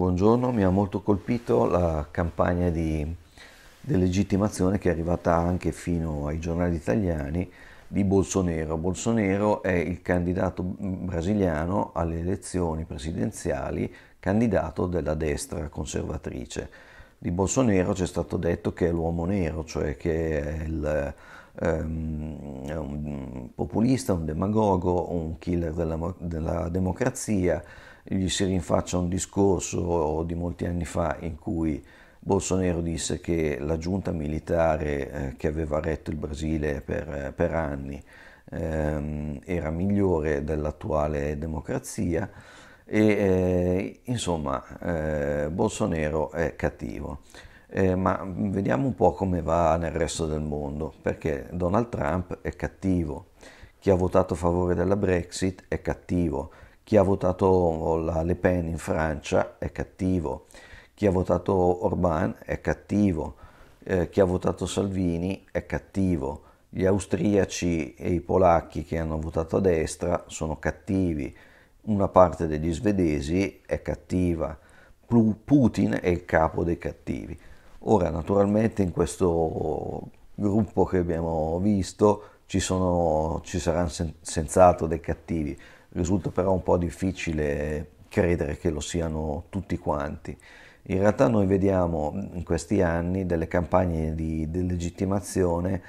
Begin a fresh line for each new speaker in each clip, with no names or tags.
Buongiorno, mi ha molto colpito la campagna di delegittimazione che è arrivata anche fino ai giornali italiani di Bolsonaro. Bolsonaro è il candidato brasiliano alle elezioni presidenziali, candidato della destra conservatrice. Di Bolsonaro ci è stato detto che è l'uomo nero, cioè che è il um, è un populista, un demagogo, un killer della, della democrazia, gli si rinfaccia un discorso di molti anni fa in cui Bolsonaro disse che la giunta militare eh, che aveva retto il Brasile per, per anni ehm, era migliore dell'attuale democrazia e eh, insomma eh, Bolsonaro è cattivo. Eh, ma vediamo un po' come va nel resto del mondo, perché Donald Trump è cattivo, chi ha votato a favore della Brexit è cattivo, chi ha votato la Le Pen in Francia è cattivo, chi ha votato Orban è cattivo, eh, chi ha votato Salvini è cattivo, gli austriaci e i polacchi che hanno votato a destra sono cattivi, una parte degli svedesi è cattiva, Putin è il capo dei cattivi. Ora naturalmente in questo gruppo che abbiamo visto ci, sono, ci saranno sen- senz'altro dei cattivi, risulta però un po' difficile credere che lo siano tutti quanti. In realtà noi vediamo in questi anni delle campagne di delegittimazione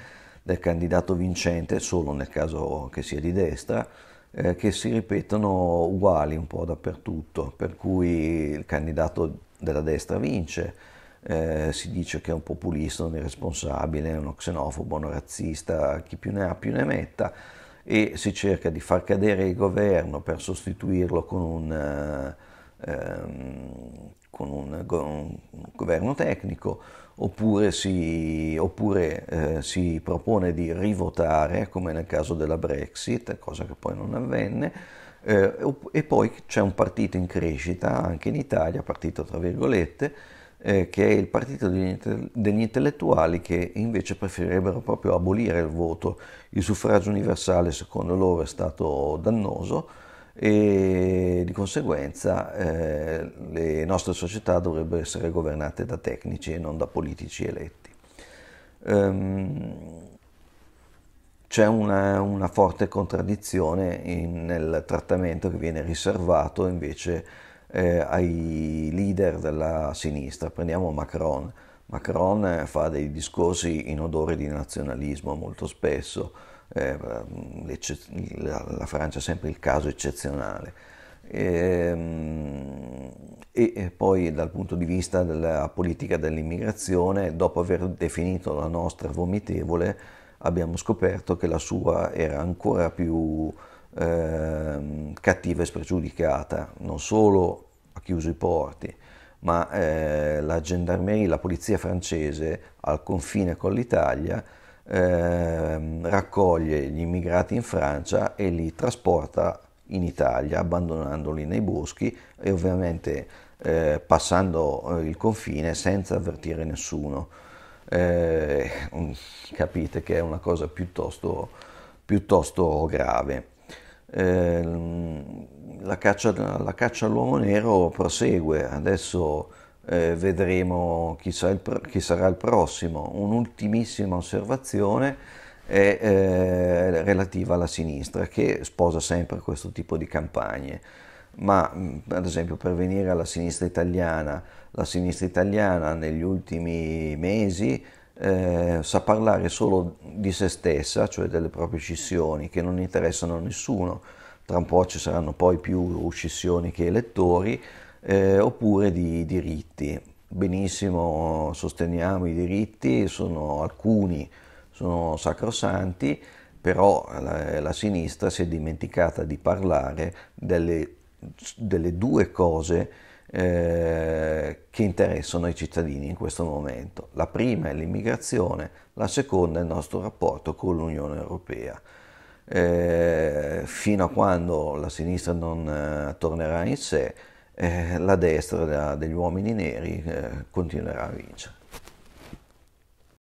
del candidato vincente, solo nel caso che sia di destra, eh, che si ripetono uguali un po' dappertutto, per cui il candidato della destra vince, eh, si dice che è un populista, un irresponsabile, uno xenofobo, un razzista, chi più ne ha più ne metta, e si cerca di far cadere il governo per sostituirlo con un, eh, ehm, con un, un governo tecnico, oppure, si, oppure eh, si propone di rivotare, come nel caso della Brexit, cosa che poi non avvenne. Eh, e poi c'è un partito in crescita anche in Italia, partito tra virgolette, eh, che è il partito degli intellettuali che invece preferirebbero proprio abolire il voto. Il suffragio universale secondo loro è stato dannoso e di conseguenza eh, le nostre società dovrebbero essere governate da tecnici e non da politici eletti. Um, c'è una, una, forte contraddizione in, nel trattamento che viene riservato invece eh, ai leader della sinistra. Prendiamo Macron. Macron eh, fa dei discorsi in odore di nazionalismo molto spesso, eh, la, la, Francia è sempre il caso eccezionale. Ehm, e, e poi dal punto di vista della politica dell'immigrazione, dopo aver definito la nostra vomitevole, abbiamo scoperto che la sua era ancora più eh, cattiva e spregiudicata, non solo ha chiuso i porti, ma eh, la gendarmeria, la polizia francese al confine con l'Italia eh, raccoglie gli immigrati in Francia e li trasporta in Italia abbandonandoli nei boschi e ovviamente eh, passando eh, il confine senza avvertire nessuno. Eh, mm, capite che è una cosa piuttosto, piuttosto grave. Ehm, la, caccia, la caccia all'uomo nero prosegue, adesso eh, vedremo chi, il, chi, sarà il prossimo. Un'ultimissima osservazione è eh, relativa alla sinistra che sposa sempre questo tipo di campagne ma ad esempio per venire alla sinistra italiana, la sinistra italiana negli ultimi mesi eh, sa parlare solo di se stessa, cioè delle proprie scissioni che non interessano a nessuno, tra un po' ci saranno poi più scissioni che elettori, eh, oppure di diritti. Benissimo, sosteniamo i diritti, sono alcuni sono sacrosanti, però la, la sinistra si è dimenticata di parlare delle, delle due cose eh, che interessano i cittadini in questo momento. La prima è l'immigrazione, la seconda è il nostro rapporto con l'Unione Europea. Eh, fino a quando la sinistra non eh, tornerà in sé, eh, la destra degli uomini neri eh, continuerà a vincere.